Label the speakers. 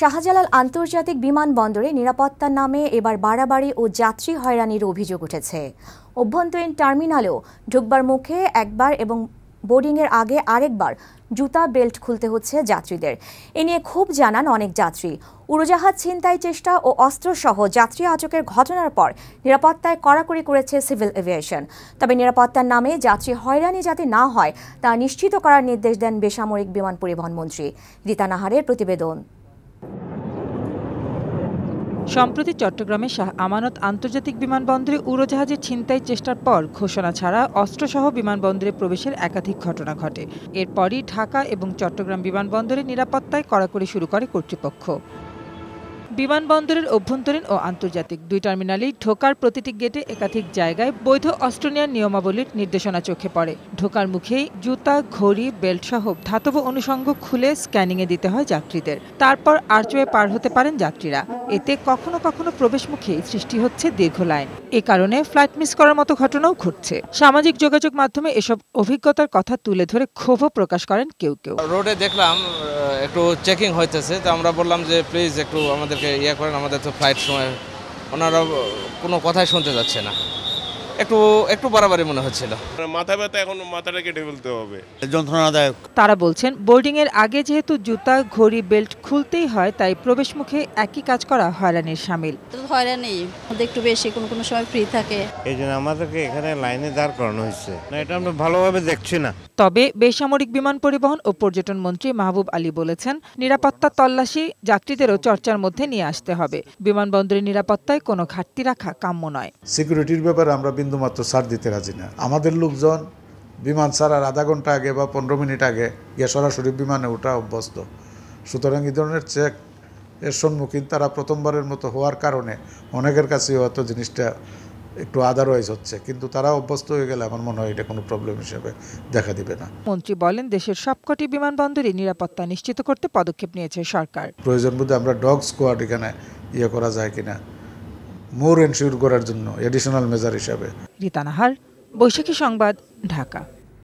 Speaker 1: শাহজালাল আন্তর্জাতিক বিমানবন্দরে নিরাপত্তার নামে এবার বাড়াবাড়ি ও যাত্রী হয়রানির অভিযোগ উঠেছে অভ্যন্তরীণ টার্মিনালেও ঢুকবার মুখে একবার এবং বোর্ডিংয়ের আগে আরেকবার জুতা বেল্ট খুলতে হচ্ছে যাত্রীদের এ নিয়ে খুব জানান অনেক যাত্রী উড়োজাহাজ ছিনতাই চেষ্টা ও অস্ত্রসহ যাত্রী আটকের ঘটনার পর নিরাপত্তায় কড়াকড়ি করেছে সিভিল এভিয়েশন তবে নিরাপত্তার নামে যাত্রী হয়রানি যাতে না হয় তা নিশ্চিত করার নির্দেশ দেন বেসামরিক বিমান পরিবহন মন্ত্রী রীতা নাহারের প্রতিবেদন
Speaker 2: সম্প্রতি চট্টগ্রামে শাহ আমানত আন্তর্জাতিক বিমানবন্দরে উড়োজাহাজের ছিনতাই চেষ্টার পর ঘোষণা ছাড়া অস্ত্রসহ বিমানবন্দরে প্রবেশের একাধিক ঘটনা ঘটে এরপরই ঢাকা এবং চট্টগ্রাম বিমানবন্দরে নিরাপত্তায় কড়াকড়ি শুরু করে কর্তৃপক্ষ বিমানবন্দরের অভ্যন্তরীণ ও আন্তর্জাতিক দুই টার্মিনালেই ঢোকার প্রতিটি গেটে একাধিক জায়গায় বৈধ অস্ট্রেলিয়ান নিয়মাবলীর নির্দেশনা চোখে পড়ে ঢোকার মুখেই জুতা ঘড়ি বেল্টসহ ধাতব অনুষঙ্গ খুলে স্ক্যানিংয়ে দিতে হয় যাত্রীদের তারপর আর্চওয়ে পার হতে পারেন যাত্রীরা এতে কখনো কখনো প্রবেশমুখেই সৃষ্টি হচ্ছে দীর্ঘ লাইন এ কারণে ফ্লাইট মিস করার মতো ঘটনাও ঘটছে সামাজিক যোগাযোগ মাধ্যমে এসব অভিজ্ঞতার কথা তুলে ধরে ক্ষোভও প্রকাশ করেন কেউ কেউ
Speaker 3: রোডে দেখলাম একটু চেকিং হইতেছে তো আমরা বললাম যে প্লিজ একটু আমাদের আমাদেরকে ইয়ে করেন আমাদের তো ফ্লাইট সময় ওনারা কোনো কথাই শুনতে যাচ্ছে না একটু একটু বাড়াবাড়ি মনে হচ্ছিল মাথা ব্যথা এখন মাথাটা কেটে ফেলতে
Speaker 2: হবে যন্ত্রণাদায়ক তারা বলছেন বোর্ডিং এর আগে যেহেতু জুতা ঘড়ি বেল্ট খুলতেই হয় তাই প্রবেশমুখে একই কাজ করা হয়রানির সামিল হয়রানি একটু বেশি কোনো কোনো সময় ফ্রি থাকে
Speaker 3: এই জন্য আমাদেরকে এখানে লাইনে দাঁড় করানো হয়েছে না এটা আমরা ভালোভাবে দেখছি না
Speaker 2: তবে বেসামরিক বিমান পরিবহন ও পর্যটন মন্ত্রী মাহবুব আলী বলেছেন নিরাপত্তা তল্লাশি যাত্রীদেরও চর্চার মধ্যে নিয়ে আসতে হবে বিমানবন্দরের নিরাপত্তায় কোনো ঘাটতি রাখা কাম্য নয়
Speaker 3: সিকিউরিটির ব্যাপারে আমরা বিন্দুমাত্র ছাড় দিতে রাজি না আমাদের লোকজন বিমান ছাড়ার আধা ঘন্টা আগে বা পনেরো মিনিট আগে গিয়ে সরাসরি বিমানে ওঠা অভ্যস্ত সুতরাং এই ধরনের চেক এর সম্মুখীন তারা প্রথমবারের মতো হওয়ার কারণে অনেকের কাছে হয়তো জিনিসটা একটু আদারওয়াইজ হচ্ছে কিন্তু তারা অভ্যস্ত হয়ে গেলে আমার মনে হয় এটা কোনো প্রবলেম হিসেবে দেখা দিবে না
Speaker 2: মন্ত্রী বলেন দেশের সবকটি বিমানবন্দরে নিরাপত্তা নিশ্চিত করতে পদক্ষেপ নিয়েছে সরকার
Speaker 3: প্রয়োজন বোধ আমরা ডগ স্কোয়াড এখানে ইয়ে করা যায় কিনা মোর এনশিওর করার জন্য এডিশনাল মেজার হিসাবে
Speaker 2: রীতানাহার বৈশাখী সংবাদ ঢাকা